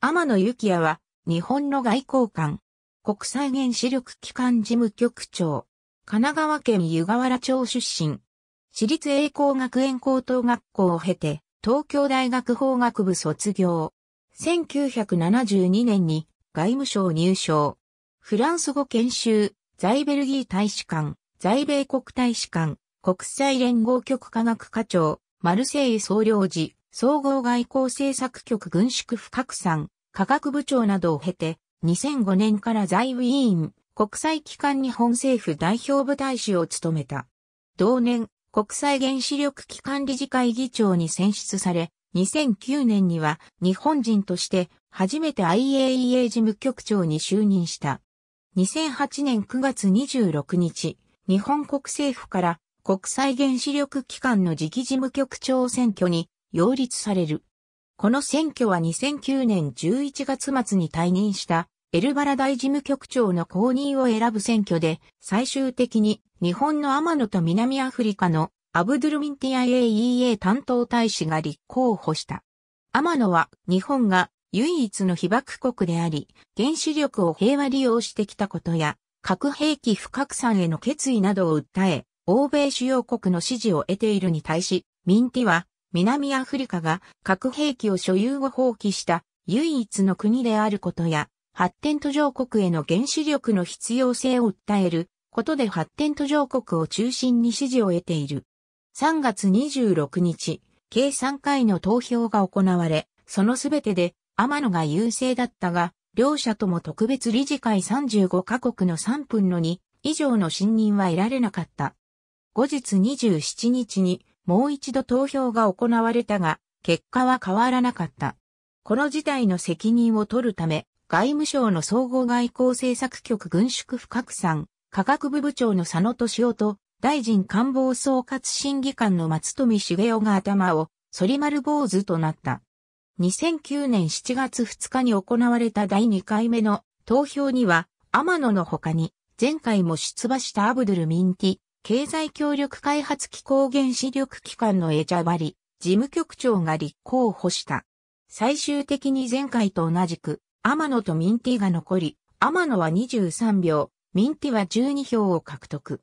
天野幸也は、日本の外交官、国際原子力機関事務局長、神奈川県湯河原町出身、私立栄光学園高等学校を経て、東京大学法学部卒業。1972年に外務省入省。フランス語研修、在ベルギー大使館、在米国大使館、国際連合局科学課長、マルセイ総領事、総合外交政策局軍縮不拡散、科学部長などを経て、2005年から在務委員、国際機関日本政府代表部大使を務めた。同年、国際原子力機関理事会議長に選出され、2009年には日本人として初めて IAEA 事務局長に就任した。2008年9月26日、日本国政府から国際原子力機関の次期事務局長選挙に擁立される。この選挙は2009年11月末に退任したエルバラ大事務局長の公認を選ぶ選挙で、最終的に日本の天野と南アフリカのアブドゥルミンティア AEA 担当大使が立候補した。天野は日本が唯一の被爆国であり、原子力を平和利用してきたことや、核兵器不拡散への決意などを訴え、欧米主要国の支持を得ているに対し、ミンティは南アフリカが核兵器を所有後放棄した唯一の国であることや、発展途上国への原子力の必要性を訴えることで発展途上国を中心に支持を得ている。3月26日、計3回の投票が行われ、そのすべてで天野が優勢だったが、両者とも特別理事会35カ国の3分の2以上の信任は得られなかった。後日27日にもう一度投票が行われたが、結果は変わらなかった。この事態の責任を取るため、外務省の総合外交政策局軍縮不拡散、科学部部長の佐野敏夫と、大臣官房総括審議官の松富茂雄が頭を、反丸坊主となった。2009年7月2日に行われた第2回目の投票には、天野の他に、前回も出馬したアブドゥル・ミンティ、経済協力開発機構原子力機関のエチャバリ、事務局長が立候補した。最終的に前回と同じく、天野とミンティが残り、天野は23票、ミンティは12票を獲得。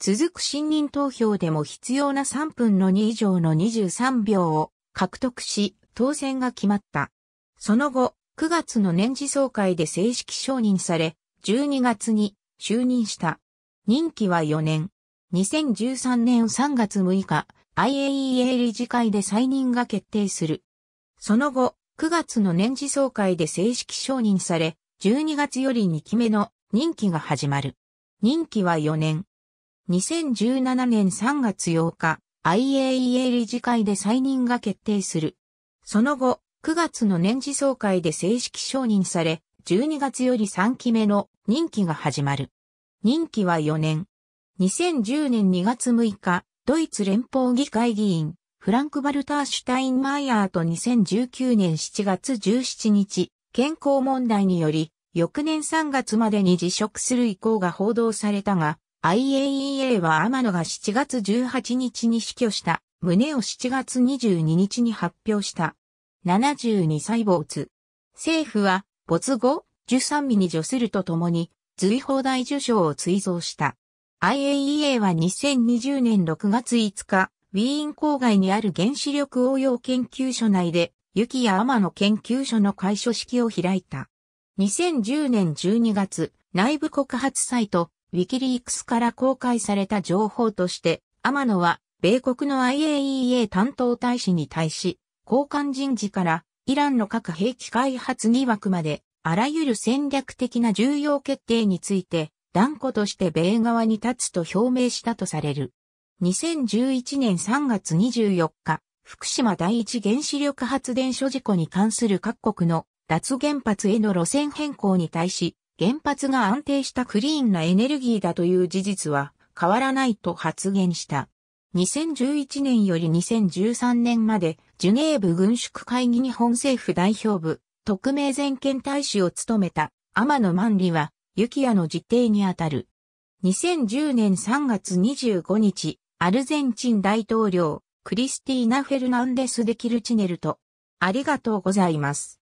続く信任投票でも必要な3分の2以上の23票を獲得し、当選が決まった。その後、9月の年次総会で正式承認され、12月に就任した。任期は4年。2013年3月6日、IAEA 理事会で再任が決定する。その後、9月の年次総会で正式承認され、12月より2期目の任期が始まる。任期は4年。2017年3月8日、IAEA 理事会で再任が決定する。その後、9月の年次総会で正式承認され、12月より3期目の任期が始まる。任期は4年。2010年2月6日、ドイツ連邦議会議員、フランク・バルター・シュタインマイヤーと2019年7月17日、健康問題により、翌年3月までに辞職する意向が報道されたが、IAEA は天野が7月18日に死去した、旨を7月22日に発表した。72歳没。政府は、没後、13日に除するとともに、随放大受賞を追贈した。IAEA は2020年6月5日、ウィーン郊外にある原子力応用研究所内で、雪やアマの研究所の開所式を開いた。2010年12月、内部告発サイト、ウィキリークスから公開された情報として、アマノは、米国の IAEA 担当大使に対し、交換人事から、イランの核兵器開発疑惑まで、あらゆる戦略的な重要決定について、断固として米側に立つと表明したとされる。2011年3月24日、福島第一原子力発電所事故に関する各国の脱原発への路線変更に対し、原発が安定したクリーンなエネルギーだという事実は変わらないと発言した。2011年より2013年までジュネーブ軍縮会議日本政府代表部特命全権大使を務めた天野万里はキ也の実定にあたる。2010年3月25日、アルゼンチン大統領、クリスティーナ・フェルナンデス・デ・キルチネルと、ありがとうございます。